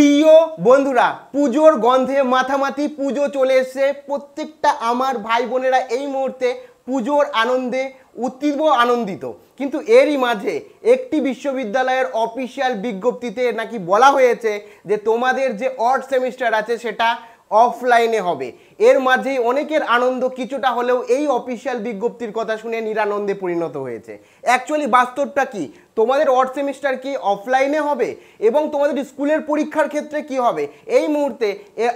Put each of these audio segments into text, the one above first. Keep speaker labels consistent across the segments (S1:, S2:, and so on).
S1: প্রিয় বন্ধুরা পুজোর গন্ধে মাথামাতি পুজো চলে এসছে প্রত্যেকটা আমার ভাই বোনেরা এই মুহূর্তে পুজোর আনন্দে অতীব আনন্দিত কিন্তু এরই মাঝে একটি বিশ্ববিদ্যালয়ের অফিসিয়াল বিজ্ঞপ্তিতে নাকি বলা হয়েছে যে তোমাদের যে অর্ড সেমিস্টার আছে সেটা অফলাইনে হবে এর মাঝেই অনেকের আনন্দ কিছুটা হলেও এই অফিসিয়াল বিজ্ঞপ্তির কথা শুনে নিরানন্দে পরিণত হয়েছে অ্যাকচুয়ালি বাস্তবটা কি তোমাদের অর্থ সেমিস্টার কি অফলাইনে হবে এবং তোমাদের স্কুলের পরীক্ষার ক্ষেত্রে কি হবে এই মুহূর্তে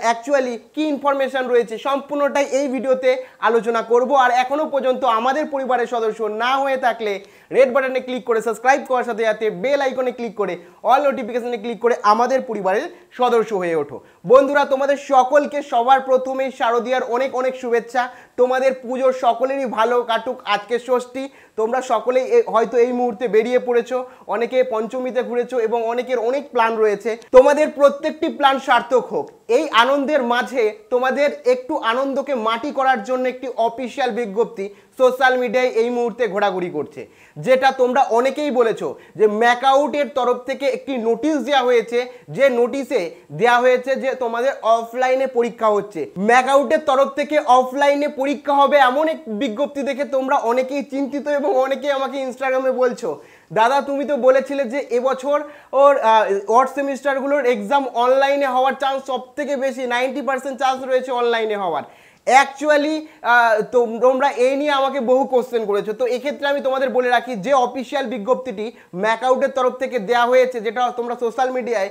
S1: অ্যাকচুয়ালি কি ইনফরমেশান রয়েছে সম্পূর্ণটাই এই ভিডিওতে আলোচনা করব আর এখনও পর্যন্ত আমাদের পরিবারের সদস্য না হয়ে থাকলে রেড বাটনে ক্লিক করে সাবস্ক্রাইব করার সাথে সাথে বেল আইকনে ক্লিক করে অল নোটিফিকেশানে ক্লিক করে আমাদের পরিবারের সদস্য হয়ে ওঠো বন্ধুরা তোমাদের সকলকে সবার প্রথমেই সার শারদীয়ার অনেক অনেক শুভেচ্ছা তোমাদের পুজোর সকলেরই ভালো কাটুক আজকে ষষ্ঠী তোমরা সকলেই হয়তো এই মুহূর্তে বেরিয়ে পড়েছো অনেকে পঞ্চমীতে ঘুরেছো এবং অনেকের অনেক প্ল্যান রয়েছে তোমাদের প্রত্যেকটি প্ল্যান সার্থক হোক এই আনন্দের মাঝে তোমাদের একটু আনন্দকে মাটি করার জন্য একটি অফিসিয়াল বিজ্ঞপ্তি সোশ্যাল মিডিয়ায় এই মুহূর্তে ঘোরাঘুরি করছে যেটা তোমরা অনেকেই বলেছো যে ম্যাকআউটের তরফ থেকে একটি নোটিশ দেওয়া হয়েছে যে নোটিশে দেওয়া হয়েছে যে তোমাদের অফলাইনে পরীক্ষা হচ্ছে ম্যাকআউটের তরফ থেকে অফলাইনে পরীক্ষা হবে এমন এক বিজ্ঞপ্তি দেখে তোমরা অনেকেই চিন্তিত এবং অনেকেই আমাকে ইনস্টাগ্রামে বলছো দাদা তুমি তো বলেছিলে যে এবছর ওর অর্থ সেমিস্টারগুলোর এক্সাম অনলাইনে হওয়ার চান্স সবথেকে বেশি নাইনটি পার্সেন্ট চান্স রয়েছে অনলাইনে হওয়ার অ্যাকচুয়ালি তোমরা এই নিয়ে আমাকে বহু কোশ্চেন করেছো তো এক্ষেত্রে আমি তোমাদের বলে রাখি যে অফিসিয়াল বিজ্ঞপ্তিটি ম্যাকআউটের তরফ থেকে দেওয়া হয়েছে যেটা তোমরা সোশ্যাল মিডিয়ায়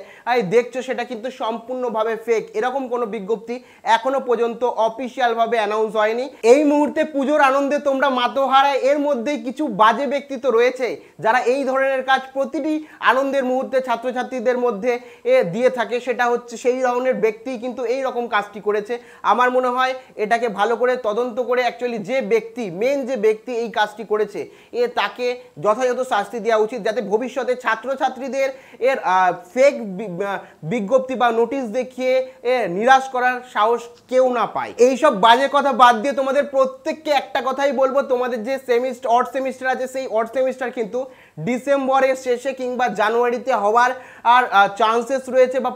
S1: দেখছো সেটা কিন্তু সম্পূর্ণভাবে ফেক এরকম কোনো বিজ্ঞপ্তি এখনও পর্যন্ত অফিসিয়ালভাবে অ্যানাউন্স হয়নি এই মুহূর্তে পুজোর আনন্দে তোমরা মাতোহারায় এর মধ্যেই কিছু বাজে ব্যক্তি তো রয়েছে যারা এই ধরনের কাজ প্রতিটি আনন্দের মুহূর্তে ছাত্রছাত্রীদের মধ্যে এ দিয়ে থাকে সেটা হচ্ছে সেই ধরনের ব্যক্তি কিন্তু এই রকম কাজটি করেছে আমার মনে হয় এটাকে ভালো করে তদন্ত করে অ্যাকচুয়ালি যে ব্যক্তি মেন যে ব্যক্তি এই কাজটি করেছে এ তাকে যথাযথ শাস্তি দেওয়া উচিত যাতে ভবিষ্যতে ছাত্রছাত্রীদের এর ফেক বিজ্ঞপ্তি বা নোটিশ দেখিয়ে এ নিরাশ করার সাহস কেউ না পায় এইসব বাজে কথা বাদ দিয়ে তোমাদের প্রত্যেককে একটা কথাই বলবো তোমাদের যে সেমিস্টার অর্ড সেমিস্টার আছে সেই অর্ড সেমিস্টার কিন্তু ডিসেম্বরের শেষে কিংবা জানুয়ারিতে হওয়ার আর চান্সেস রয়েছে বা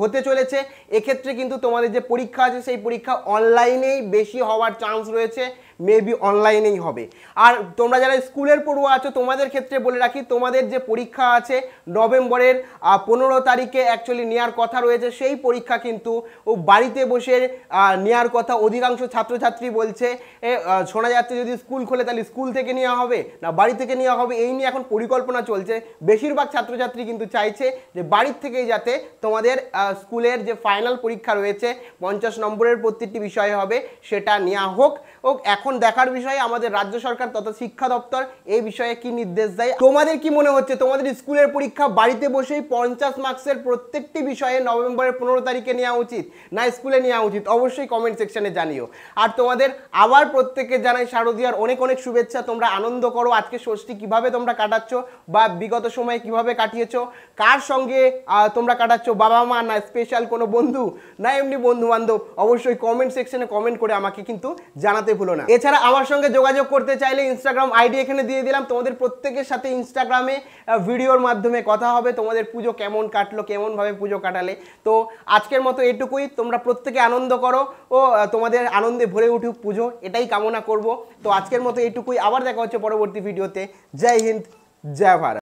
S1: হতে চলেছে এক্ষেত্রে কিন্তু তোমাদের যে পরীক্ষা আছে সেই পরীক্ষা অনলাইনে এখানেই বেশি হওয়ার চান্স রয়েছে মেবি অনলাইনেই হবে আর তোমরা যারা স্কুলের পড়ুয়া আছো তোমাদের ক্ষেত্রে বলে রাখি তোমাদের যে পরীক্ষা আছে নভেম্বরের পনেরো তারিখে অ্যাকচুয়ালি নেওয়ার কথা রয়েছে সেই পরীক্ষা কিন্তু ও বাড়িতে বসে নেওয়ার কথা অধিকাংশ ছাত্রছাত্রী বলছে শোনা যাচ্ছে যদি স্কুল খোলে তাহলে স্কুল থেকে নেওয়া হবে না বাড়ি থেকে নেওয়া হবে এই নিয়ে এখন পরিকল্পনা চলছে বেশিরভাগ ছাত্রছাত্রী কিন্তু চাইছে যে বাড়ির থেকেই যাতে তোমাদের স্কুলের যে ফাইনাল পরীক্ষা রয়েছে পঞ্চাশ নম্বরের প্রত্যেকটি বিষয় হবে সেটা নেওয়া হোক ও এখন এখন দেখার বিষয়ে আমাদের রাজ্য সরকার তথা শিক্ষা দপ্তর এই বিষয়ে কি নির্দেশ দেয় তোমাদের কি মনে হচ্ছে তোমাদের স্কুলের পরীক্ষা বাড়িতে বসেই পঞ্চাশ মার্কসের প্রত্যেকটি বিষয়ে নভেম্বরের পনেরো তারিখে নেওয়া উচিত না স্কুলে নেওয়া উচিত অবশ্যই কমেন্ট সেকশনে জানিও আর তোমাদের আবার প্রত্যেককে জানাই শারদীয়ার অনেক অনেক শুভেচ্ছা তোমরা আনন্দ করো আজকে ষষ্ঠী কিভাবে তোমরা কাটাচ্ছ বা বিগত সময়ে কিভাবে কাটিয়েছো কার সঙ্গে তোমরা কাটাচ্ছ বাবা মা না স্পেশাল কোনো বন্ধু না এমনি বন্ধু বান্ধব অবশ্যই কমেন্ট সেকশনে কমেন্ট করে আমাকে কিন্তু জানাতে ভুলো না এছাড়া আমার সঙ্গে যোগাযোগ করতে চাইলে ইনস্টাগ্রাম আইডি এখানে দিয়ে দিলাম তোমাদের প্রত্যেকের সাথে ইনস্টাগ্রামে ভিডিওর মাধ্যমে কথা হবে তোমাদের পুজো কেমন কাটলো কেমনভাবে পুজো কাটালে তো আজকের মতো এটুকুই তোমরা প্রত্যেকে আনন্দ করো ও তোমাদের আনন্দে ভরে উঠুক পুজো এটাই কামনা করব তো আজকের মতো এটুকুই আবার দেখা হচ্ছে পরবর্তী ভিডিওতে জয় হিন্দ জয় ভারত